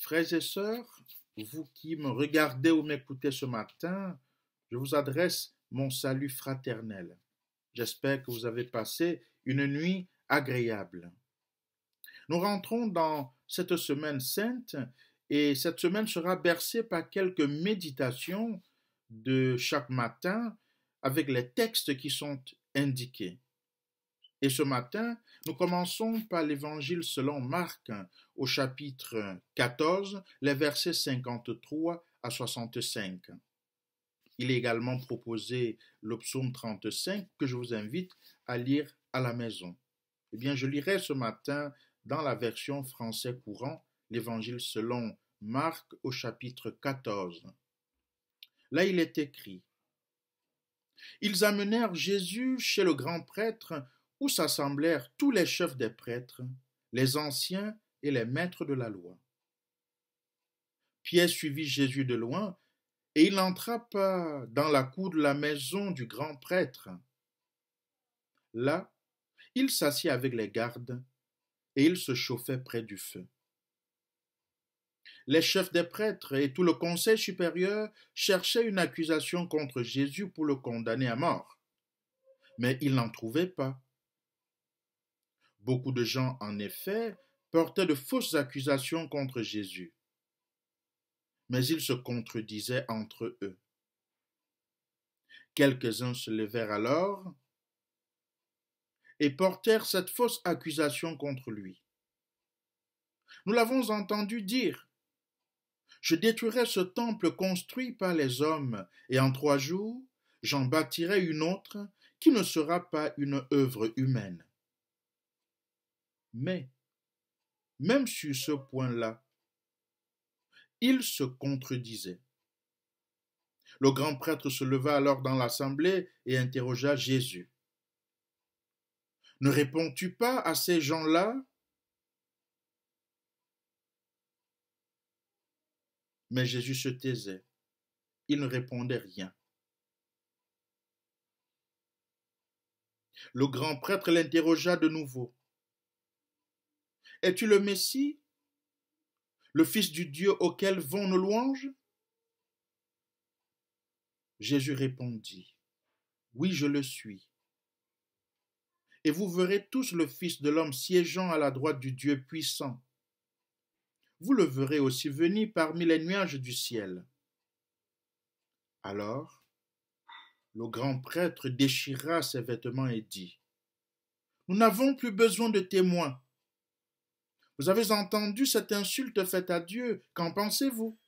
Frères et sœurs, vous qui me regardez ou m'écoutez ce matin, je vous adresse mon salut fraternel. J'espère que vous avez passé une nuit agréable. Nous rentrons dans cette semaine sainte et cette semaine sera bercée par quelques méditations de chaque matin avec les textes qui sont indiqués. Et ce matin, nous commençons par l'évangile selon Marc au chapitre 14, les versets 53 à 65. Il est également proposé le psaume 35 que je vous invite à lire à la maison. Eh bien, je lirai ce matin dans la version français courant l'évangile selon Marc au chapitre 14. Là, il est écrit Ils amenèrent Jésus chez le grand prêtre où s'assemblèrent tous les chefs des prêtres, les anciens et les maîtres de la loi. Pierre suivit Jésus de loin, et il entra pas dans la cour de la maison du grand prêtre. Là, il s'assit avec les gardes, et il se chauffait près du feu. Les chefs des prêtres et tout le conseil supérieur cherchaient une accusation contre Jésus pour le condamner à mort. Mais ils n'en trouvaient pas, Beaucoup de gens, en effet, portaient de fausses accusations contre Jésus, mais ils se contredisaient entre eux. Quelques-uns se levèrent alors et portèrent cette fausse accusation contre lui. Nous l'avons entendu dire Je détruirai ce temple construit par les hommes, et en trois jours, j'en bâtirai une autre qui ne sera pas une œuvre humaine. Mais, même sur ce point-là, il se contredisait. Le grand prêtre se leva alors dans l'assemblée et interrogea Jésus. Ne réponds-tu pas à ces gens-là Mais Jésus se taisait. Il ne répondait rien. Le grand prêtre l'interrogea de nouveau. Es-tu le Messie, le Fils du Dieu auquel vont nos louanges Jésus répondit, Oui, je le suis. Et vous verrez tous le Fils de l'homme siégeant à la droite du Dieu puissant. Vous le verrez aussi venir parmi les nuages du ciel. Alors, le grand prêtre déchira ses vêtements et dit, Nous n'avons plus besoin de témoins. Vous avez entendu cette insulte faite à Dieu, qu'en pensez-vous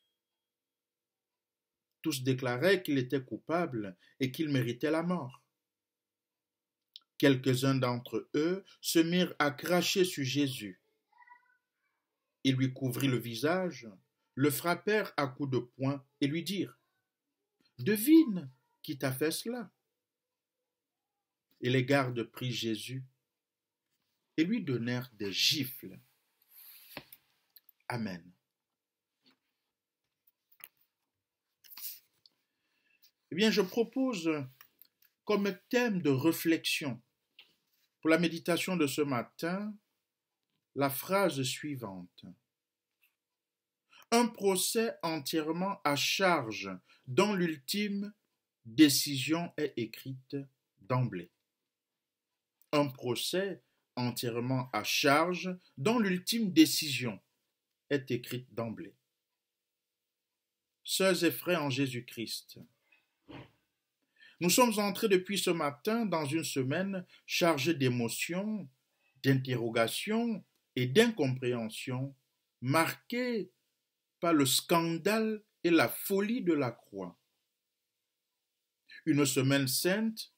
Tous déclaraient qu'il était coupable et qu'il méritait la mort. Quelques-uns d'entre eux se mirent à cracher sur Jésus. Ils lui couvrirent le visage, le frappèrent à coups de poing et lui dirent Devine qui t'a fait cela. Et les gardes prirent Jésus et lui donnèrent des gifles Amen. Eh bien, je propose comme thème de réflexion pour la méditation de ce matin la phrase suivante. Un procès entièrement à charge dont l'ultime décision est écrite d'emblée. Un procès entièrement à charge dont l'ultime décision est écrite d'emblée. Sœurs et frères en Jésus-Christ, nous sommes entrés depuis ce matin dans une semaine chargée d'émotions, d'interrogations et d'incompréhensions, marquée par le scandale et la folie de la croix. Une semaine sainte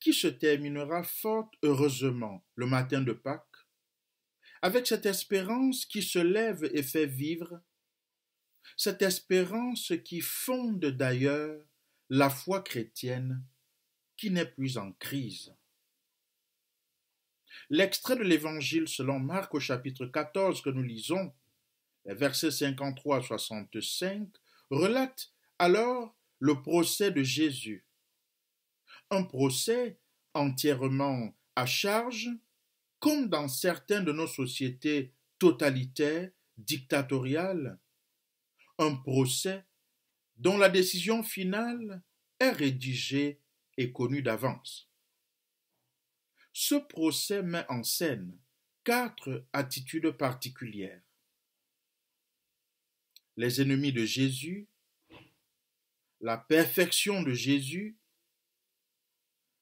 qui se terminera fort heureusement le matin de Pâques avec cette espérance qui se lève et fait vivre, cette espérance qui fonde d'ailleurs la foi chrétienne qui n'est plus en crise. L'extrait de l'Évangile selon Marc au chapitre 14 que nous lisons, versets 53 à 65, relate alors le procès de Jésus. Un procès entièrement à charge comme dans certaines de nos sociétés totalitaires, dictatoriales, un procès dont la décision finale est rédigée et connue d'avance. Ce procès met en scène quatre attitudes particulières. Les ennemis de Jésus, la perfection de Jésus,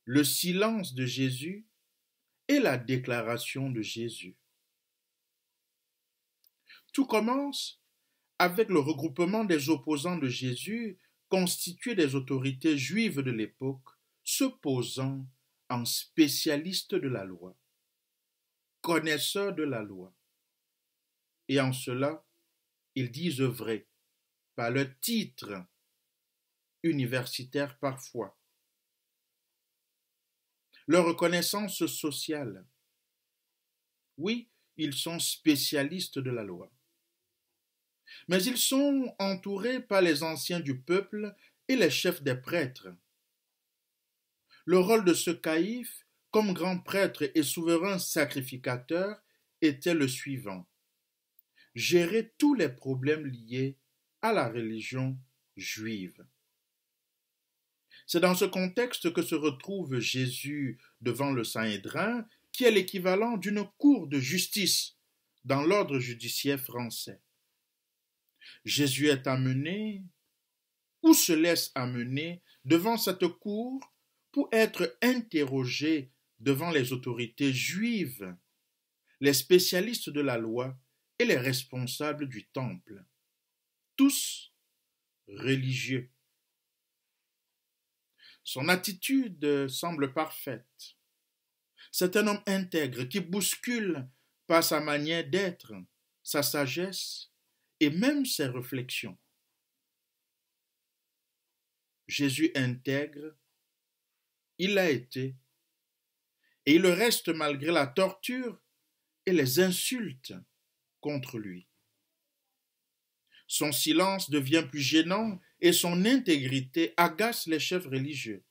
le silence de Jésus, et la déclaration de Jésus. Tout commence avec le regroupement des opposants de Jésus constitués des autorités juives de l'époque, se posant en spécialistes de la loi, connaisseurs de la loi. Et en cela, ils disent vrai, par le titre universitaire parfois, leur reconnaissance sociale. Oui, ils sont spécialistes de la loi. Mais ils sont entourés par les anciens du peuple et les chefs des prêtres. Le rôle de ce caïphe, comme grand prêtre et souverain sacrificateur, était le suivant gérer tous les problèmes liés à la religion juive. C'est dans ce contexte que se retrouve Jésus devant le Saint-Hédrin, qui est l'équivalent d'une cour de justice dans l'ordre judiciaire français. Jésus est amené ou se laisse amener devant cette cour pour être interrogé devant les autorités juives, les spécialistes de la loi et les responsables du temple, tous religieux. Son attitude semble parfaite. C'est un homme intègre qui bouscule par sa manière d'être, sa sagesse et même ses réflexions. Jésus intègre, il l'a été, et il le reste malgré la torture et les insultes contre lui. Son silence devient plus gênant et son intégrité agace les chefs religieux.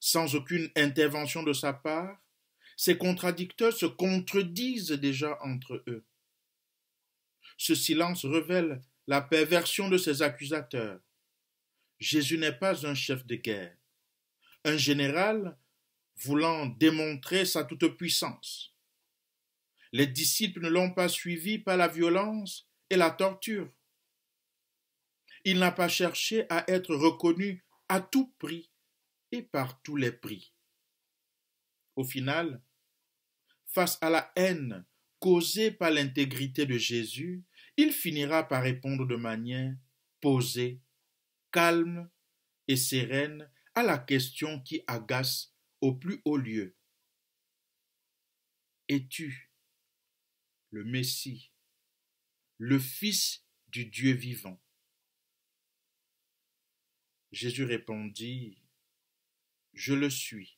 Sans aucune intervention de sa part, ses contradicteurs se contredisent déjà entre eux. Ce silence révèle la perversion de ses accusateurs. Jésus n'est pas un chef de guerre, un général voulant démontrer sa toute-puissance. Les disciples ne l'ont pas suivi par la violence et la torture. Il n'a pas cherché à être reconnu à tout prix et par tous les prix. Au final, face à la haine causée par l'intégrité de Jésus, il finira par répondre de manière posée, calme et sereine à la question qui agace au plus haut lieu. Es-tu le Messie, le Fils du Dieu vivant Jésus répondit, Je le suis.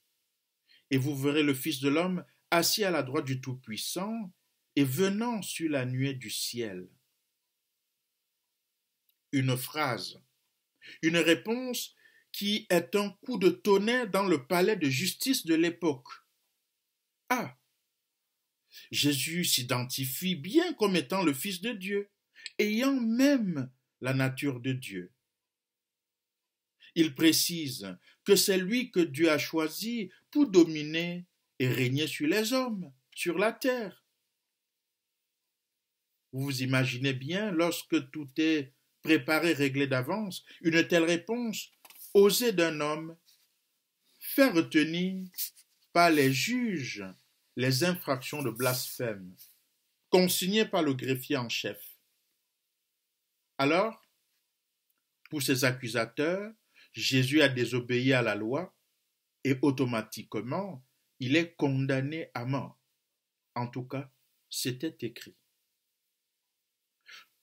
Et vous verrez le Fils de l'homme assis à la droite du Tout-Puissant et venant sur la nuée du ciel. Une phrase, une réponse qui est un coup de tonnerre dans le palais de justice de l'époque. Ah Jésus s'identifie bien comme étant le Fils de Dieu, ayant même la nature de Dieu il précise que c'est lui que Dieu a choisi pour dominer et régner sur les hommes, sur la terre. Vous vous imaginez bien, lorsque tout est préparé, réglé d'avance, une telle réponse, osée d'un homme, fait retenir par les juges les infractions de blasphème, consignées par le greffier en chef. Alors, pour ses accusateurs, Jésus a désobéi à la loi et automatiquement, il est condamné à mort. En tout cas, c'était écrit.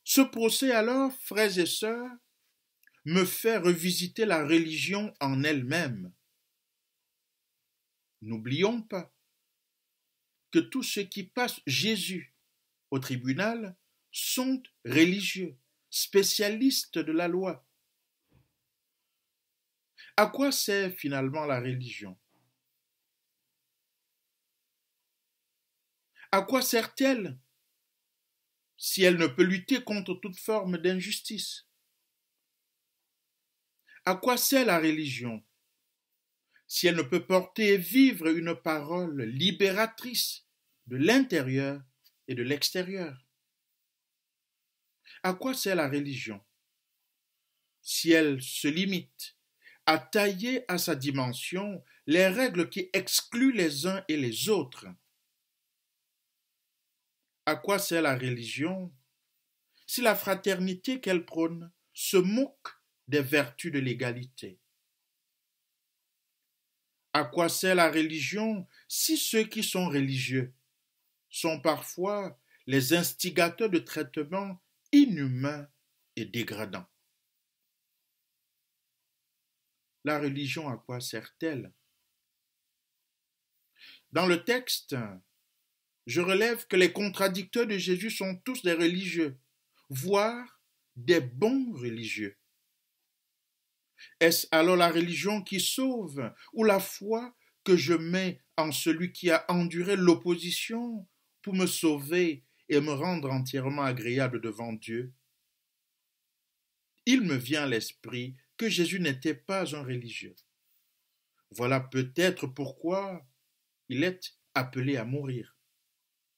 Ce procès alors, frères et sœurs, me fait revisiter la religion en elle-même. N'oublions pas que tous ceux qui passent Jésus au tribunal sont religieux, spécialistes de la loi, à quoi sert finalement la religion À quoi sert-elle si elle ne peut lutter contre toute forme d'injustice À quoi sert la religion si elle ne peut porter et vivre une parole libératrice de l'intérieur et de l'extérieur À quoi sert la religion si elle se limite à tailler à sa dimension les règles qui excluent les uns et les autres. À quoi sert la religion si la fraternité qu'elle prône se moque des vertus de l'égalité À quoi sert la religion si ceux qui sont religieux sont parfois les instigateurs de traitements inhumains et dégradants La religion, à quoi sert-elle Dans le texte, je relève que les contradicteurs de Jésus sont tous des religieux, voire des bons religieux. Est-ce alors la religion qui sauve ou la foi que je mets en celui qui a enduré l'opposition pour me sauver et me rendre entièrement agréable devant Dieu Il me vient l'esprit que Jésus n'était pas un religieux. Voilà peut-être pourquoi il est appelé à mourir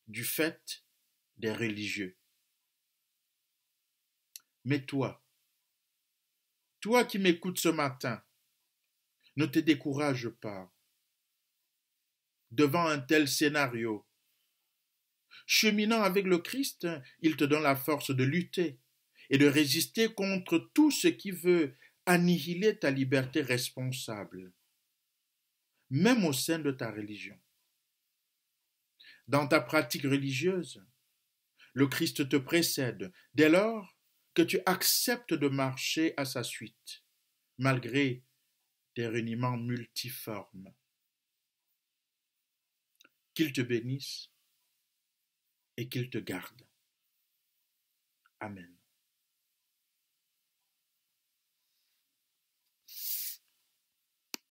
du fait des religieux. Mais toi, toi qui m'écoutes ce matin, ne te décourage pas. Devant un tel scénario, cheminant avec le Christ, il te donne la force de lutter et de résister contre tout ce qui veut annihiler ta liberté responsable, même au sein de ta religion. Dans ta pratique religieuse, le Christ te précède dès lors que tu acceptes de marcher à sa suite, malgré tes réuniments multiformes. Qu'il te bénisse et qu'il te garde. Amen.